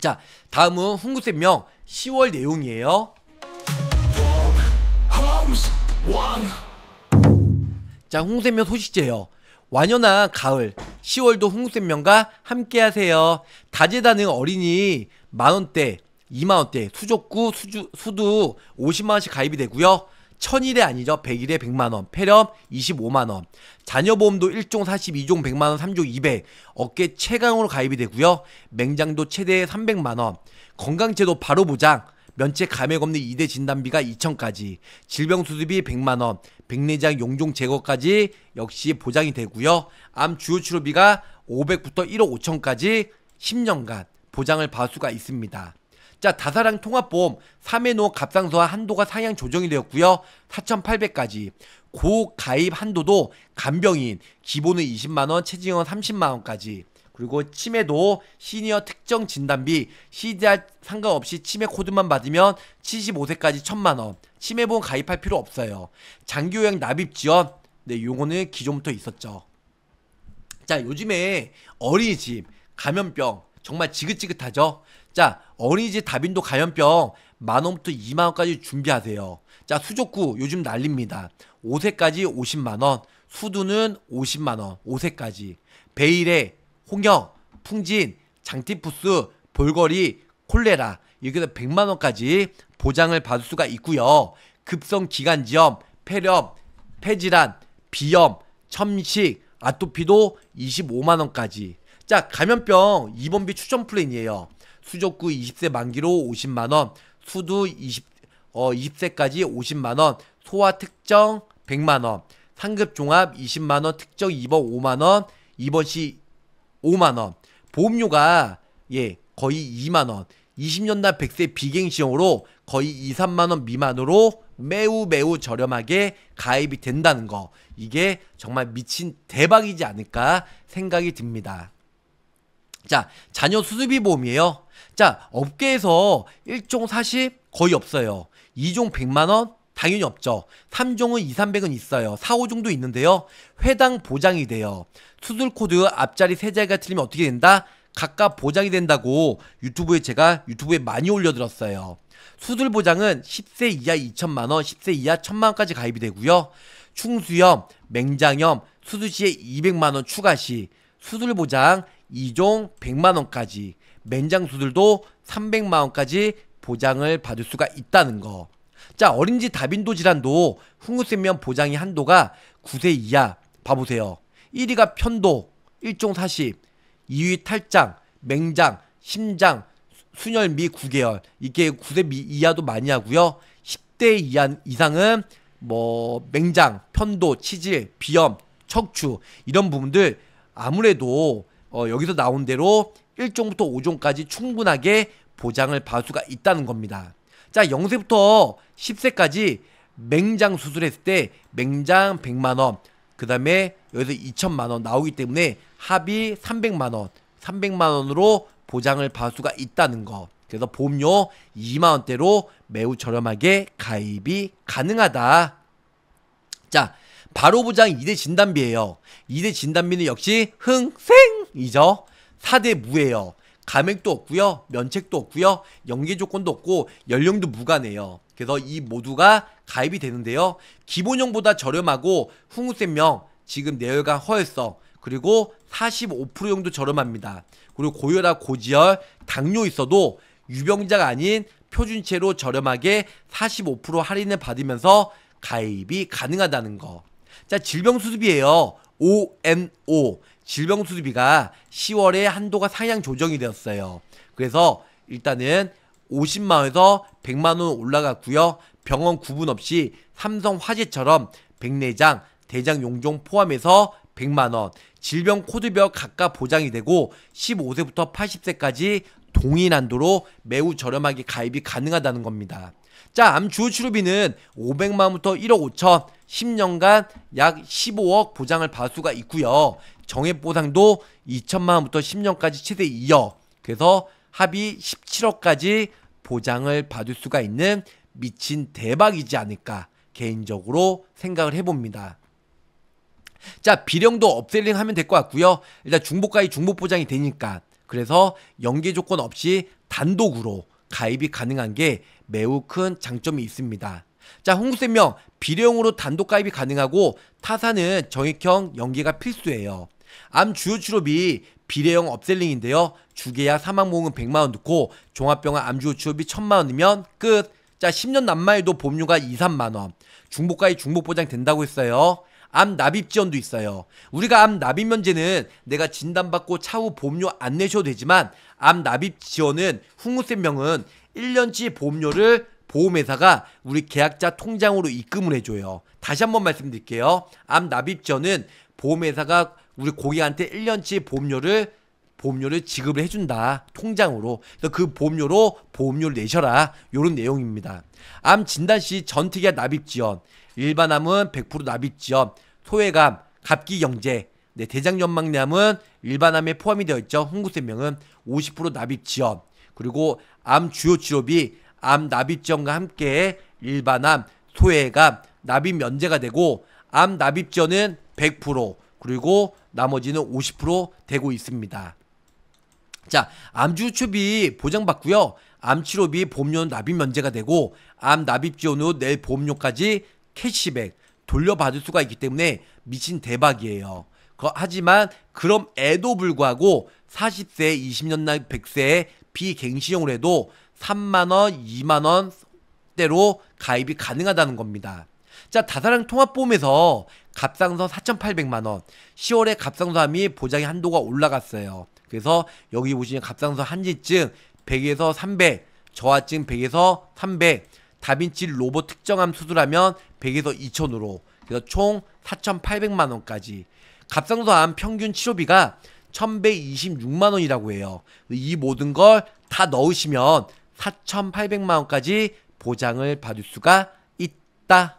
자 다음은 훈구쌤명 10월 내용이에요 자 홍구쌤명 소식제요 완연한 가을 10월도 홍구쌤명과 함께하세요 다재다능 어린이 만원대 2만원대 수족구 수주, 수두 50만원씩 가입이 되고요 천일에 아니죠. 백일에백만원 폐렴 25만원, 자녀보험도 1종 42종 100만원, 3종 200, 어깨 최강으로 가입이 되고요. 맹장도 최대 300만원, 건강제도 바로 보장, 면책 감액 없는 2대 진단비가 2천까지 질병 수습이 100만원, 백내장 용종 제거까지 역시 보장이 되고요. 암 주요 치료비가 500부터 1억 5천까지 10년간 보장을 받을 수가 있습니다. 자, 다사랑 통합보험 3회노 갑상선 한도가 상향 조정이 되었고요. 4,800까지. 고가입 한도도 간병인 기본은 20만 원, 체증은 30만 원까지. 그리고 치매도 시니어 특정 진단비 시자 상관없이 치매 코드만 받으면 75세까지 1천만 원. 치매 보험 가입할 필요 없어요. 장기 요양 납입 지원. 네, 요거는 기존부터 있었죠. 자, 요즘에 어린이집 감염병 정말 지긋지긋하죠. 자, 어린이집 다빈도 감염병 만원부터 2만원까지 준비하세요. 자, 수족구 요즘 난립니다. 5세까지 50만원, 수두는 50만원, 5세까지. 베일에 홍역 풍진, 장티푸스, 볼거리, 콜레라 여기서 100만원까지 보장을 받을 수가 있고요. 급성 기관지염, 폐렴, 폐질환, 비염, 첨식, 아토피도 25만원까지. 자, 감염병 입원비 추천 플랜이에요. 수족구 20세 만기로 50만원, 수두 20, 어, 20세까지 50만원, 소아 특정 100만원, 상급 종합 20만원, 특정 2번 5만원, 2번시 5만원, 보험료가 예 거의 2만원, 20년단 100세 비갱시형으로 거의 2, 3만원 미만으로 매우 매우 저렴하게 가입이 된다는 거 이게 정말 미친 대박이지 않을까 생각이 듭니다. 자, 자녀 수수비 보험이에요. 자, 업계에서 1종 40 거의 없어요. 2종 100만원 당연히 없죠. 3종은 2, 300은 있어요. 4, 5종도 있는데요. 회당 보장이 돼요. 수술 코드 앞자리 세 자리가 틀리면 어떻게 된다? 각각 보장이 된다고 유튜브에 제가 유튜브에 많이 올려드렸어요. 수술 보장은 10세 이하 2천만원, 10세 이하 1천만원까지 가입이 되고요. 충수염, 맹장염, 수술 시에 200만원 추가 시 수술 보장 2종 100만원까지 맹장수들도 300만원까지 보장을 받을 수가 있다는 거. 자, 어린이집 다빈도 질환도 후우생면 보장이 한도가 9세 이하. 봐보세요. 1위가 편도, 1종 40, 2위 탈장, 맹장, 심장, 순혈 미 9개월. 이게 9세 미 이하도 많이 하고요. 10대 이하 이상은 뭐 맹장, 편도, 치질, 비염, 척추 이런 부분들 아무래도 어, 여기서 나온 대로 1종부터 5종까지 충분하게 보장을 받을 수가 있다는 겁니다. 자, 0세부터 10세까지 맹장 수술했을 때 맹장 100만원, 그 다음에 여기서 2천만원 나오기 때문에 합이 300만원, 300만원으로 보장을 받을 수가 있다는 거. 그래서 보험료 2만원대로 매우 저렴하게 가입이 가능하다. 자, 바로 보장 2대 진단비예요. 2대 진단비는 역시 흥생! 이죠 4대 무예요. 감액도 없고요. 면책도 없고요. 연계 조건도 없고 연령도 무관해요. 그래서 이 모두가 가입이 되는데요. 기본형보다 저렴하고 흥우세명 지금 내열과 허혈성 그리고 45% 정도 저렴합니다. 그리고 고혈압, 고지혈, 당뇨 있어도 유병자가 아닌 표준체로 저렴하게 45% 할인을 받으면서 가입이 가능하다는 거. 자, 질병수습이에요. E ONO 질병수리비가 10월에 한도가 상향 조정이 되었어요. 그래서 일단은 50만원에서 100만원 올라갔고요. 병원 구분 없이 삼성화재처럼 백내장, 대장 용종 포함해서 100만원, 질병 코드별 각각 보장이 되고 15세부터 80세까지 동일한도로 매우 저렴하게 가입이 가능하다는 겁니다. 자, 암 주치료비는 호 500만원부터 1억 5천, 10년간 약 15억 보장을 받수가 을 있고요. 정액 보상도 2천만 원부터 10년까지 최대 2억. 그래서 합이 17억까지 보장을 받을 수가 있는 미친 대박이지 않을까 개인적으로 생각을 해봅니다. 자 비령도 업셀링 하면 될 것 같고요. 일단 중복가입 중복 보장이 되니까 그래서 연계 조건 없이 단독으로 가입이 가능한 게 매우 큰 장점이 있습니다. 자홍구생명 비례용으로 단독 가입이 가능하고 타사는 정액형 연계가 필수예요. 암 주요 치료비 비례형 업셀링인데요. 주계약 사망보험은 100만원 듣고 종합병원 암 주요 치료비 1000만원이면 끝. 자 10년 남말도 보험료가 2, 3만원. 중복가입 중복보장 된다고 했어요. 암 납입 지원도 있어요. 우리가 암 납입 면제는 내가 진단받고 차후 보험료 안 내셔도 되지만 암 납입 지원은 흥우ู명은 1년치 보험료를 보험회사가 우리 계약자 통장으로 입금을 해줘요. 다시 한 번 말씀드릴게요. 암 납입전은 보험회사가 우리 고객한테 1년치 보험료를 보험료를 지급을 해준다 통장으로 그래서 그 보험료로 보험료를 내셔라 요런 내용입니다 암 진단 시전특와 납입 지원 일반암은 100% 납입 지원 소외감 갑기 경제 네, 대장연막암은 일반암에 포함이 되어 있죠 흥구생명은 50% 납입 지원 그리고 암 주요 치료비 암 납입전과 함께 일반암, 소외감, 납입 면제가 되고 암 납입전은 100% 그리고 나머지는 50% 되고 있습니다. 자, 암주추비 보장받고요. 암치료비 보험료 납입 면제가 되고 암 납입 지원 후 내 보험료까지 캐시백 돌려받을 수가 있기 때문에 미친 대박이에요. 그, 하지만 그럼에도 불구하고 40세, 20년 날1 0 0세비갱신형으 해도 3만원, 2만원대로 가입이 가능하다는 겁니다. 자, 다사랑 통합보험에서 갑상선 4,800만원, 10월에 갑상선암이 보장의 한도가 올라갔어요. 그래서 여기 보시면 갑상선 한지증 100에서 300, 저하증 100에서 300, 다빈치 로봇 특정암 수술하면 100에서 2,000으로 그래서 총 4,800만원까지 갑상선암 평균 치료비가 1,126만원이라고 해요. 이 모든 걸 다 넣으시면 4,800만 원까지 보장을 받을 수가 있다.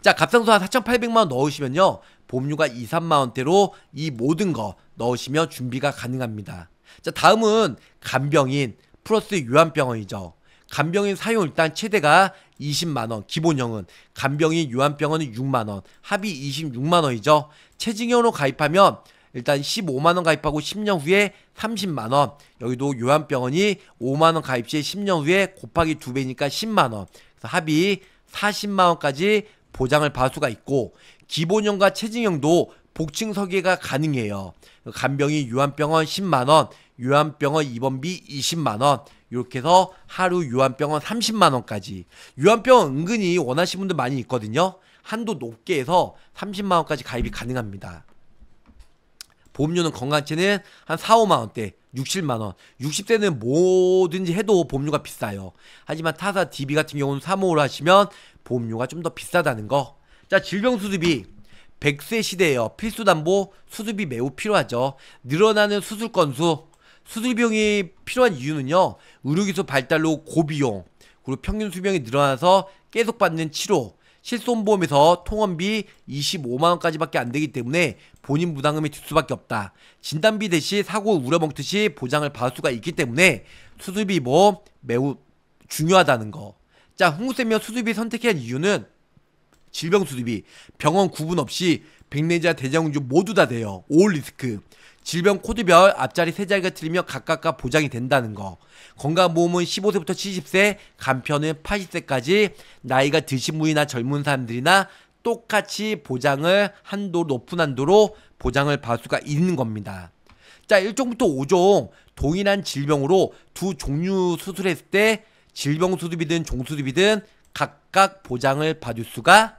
자, 갑상선 한 4,800만 원 넣으시면요. 보험료가 2, 3만 원대로 이 모든 거 넣으시면 준비가 가능합니다. 자, 다음은 간병인 플러스 요한병원이죠. 간병인 사용 일단 최대가 20만원, 기본형은 간병인 요한병원은 6만원, 합이 26만원이죠. 체증형으로 가입하면 일단 15만 원 가입하고 10년 후에 30만 원. 여기도 요한병원이 5만 원 가입 시에 10년 후에 곱하기 2배니까 10만 원. 그래서 합이 40만 원까지 보장을 받을 수가 있고 기본형과 체증형도 복층 서계가 가능해요. 간병이 요한병원 10만 원, 요한병원 입원비 20만 원. 이렇게 해서 하루 요한병원 30만 원까지. 요한병원 은근히 원하시는 분들 많이 있거든요. 한도 높게 해서 30만 원까지 가입이 가능합니다. 보험료는 건강체는 한 4, 5만 원대, 6, 7만 원. 60대는 뭐든지 해도 보험료가 비싸요. 하지만 타사 DB 같은 경우는 3호를 하시면 보험료가 좀 더 비싸다는 거. 자, 질병 수습이 100세 시대에요 필수 담보 수습이 매우 필요하죠. 늘어나는 수술 건수, 수술 비용이 필요한 이유는요. 의료기술 발달로 고비용, 그리고 평균 수명이 늘어나서 계속 받는 치료, 실손보험에서 통원비 25만원까지밖에 안되기 때문에 본인 부담금이 들 수밖에 없다. 진단비 대신 사고 우려먹듯이 보장을 받을 수가 있기 때문에 수술비 보험 뭐 매우 중요하다는 거. 자, 흥국생명 수술비 선택한 이유는 질병 수술비, 병원 구분 없이 백내자 대장주 모두 다 돼요. 올 리스크. 질병 코드별 앞자리 세 자리가 틀리며 각각과 보장이 된다는 거. 건강보험은 15세부터 70세, 간편은 80세까지 나이가 드신 분이나 젊은 사람들이나 똑같이 보장을 한도 높은 한도로 보장을 받을 수가 있는 겁니다. 자, 1종부터 5종 동일한 질병으로 두 종류 수술했을 때 질병 수술이든 종수술이든 각각 보장을 받을 수가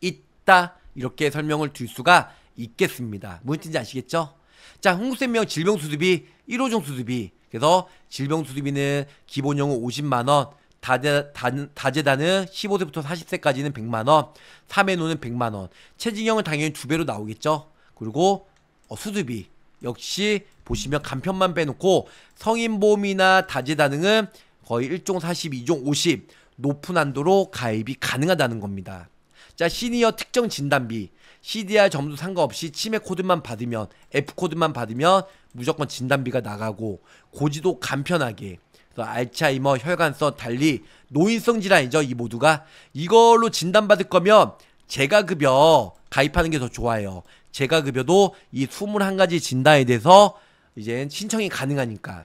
있다. 이렇게 설명을 드릴 수가 있겠습니다. 무슨지 아시겠죠? 자, 홍국생명 질병수습이 1호종 수습이 그래서 질병수습비는 기본형은 50만원, 다재, 다, 다재단은 15세부터 40세까지는 100만원, 3회노는 100만원, 체증형은 당연히 두배로 나오겠죠? 그리고 어, 수습이 역시 보시면 간편만 빼놓고 성인보험이나 다재다능은 거의 1종 40, 2종 50 높은 한도로 가입이 가능하다는 겁니다. 자 시니어 특정 진단비 CDR 점수 상관없이 치매 코드만 받으면 F 코드만 받으면 무조건 진단비가 나가고 고지도 간편하게 알츠하이머, 혈관성, 달리 노인성 질환이죠. 이 모두가 이걸로 진단받을 거면 제가급여 가입하는 게 더 좋아요. 제가급여도이 21가지 진단에 대해서 이제 신청이 가능하니까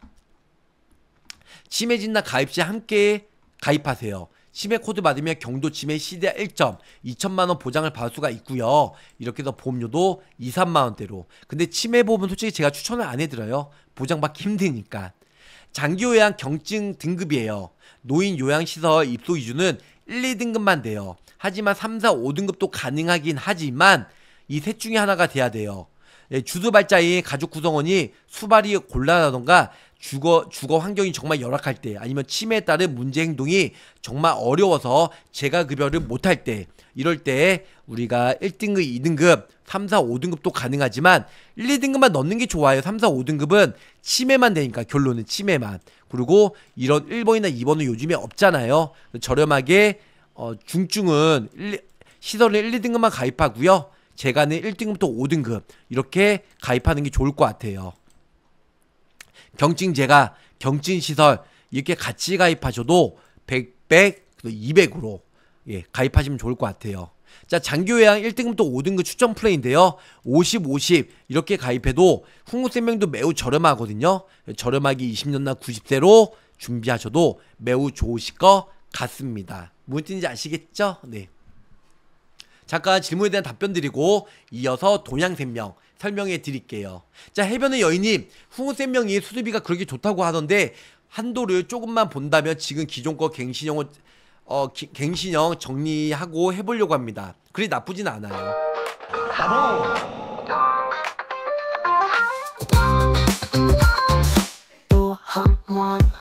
치매 진단 가입 시 함께 가입하세요. 심해 코드 받으면 경도 치매 시대 1점, 2천만원 보장을 받을 수가 있고요 이렇게 해서 보험료도 2, 3만원대로. 근데 치매 보험은 솔직히 제가 추천을 안 해드려요. 보장받기 힘드니까. 장기요양 경증 등급이에요. 노인 요양시설 입소 기준은 1, 2등급만 돼요. 하지만 3, 4, 5등급도 가능하긴 하지만 이 셋 중에 하나가 돼야 돼요. 예, 주도발자인 가족 구성원이 수발이 곤란하던가 주거 주거 환경이 정말 열악할 때 아니면 치매에 따른 문제 행동이 정말 어려워서 재가 급여를 못할 때 이럴 때 우리가 1등급, 2등급, 3, 4, 5등급도 가능하지만 1, 2등급만 넣는 게 좋아요. 3, 4, 5등급은 치매만 되니까 결론은 치매만. 그리고 이런 1번이나 2번은 요즘에 없잖아요. 저렴하게 어, 중증은 1, 시설은 1, 2등급만 가입하고요. 재가는 1등급부터 5등급 이렇게 가입하는 게 좋을 것 같아요. 경증제가 경증시설 이렇게 같이 가입하셔도 100, 100, 200으로 예, 가입하시면 좋을 것 같아요. 자, 장교회양 1등급 도 5등급 추천 플랜인데요. 50, 50 이렇게 가입해도 흥국생명도 매우 저렴하거든요. 저렴하게 20년나 90대로 준비하셔도 매우 좋으실 것 같습니다. 무슨 뜻인지 아시겠죠? 네. 잠깐 질문에 대한 답변 드리고 이어서 동양생명 설명해 드릴게요. 자, 해변의 여인님, 후생명이 수수비가 그렇게 좋다고 하던데 한도를 조금만 본다면 지금 기존 거갱신형 어, 기, 갱신형 정리하고 해보려고 합니다. 그리 나쁘진 않아요. 바보.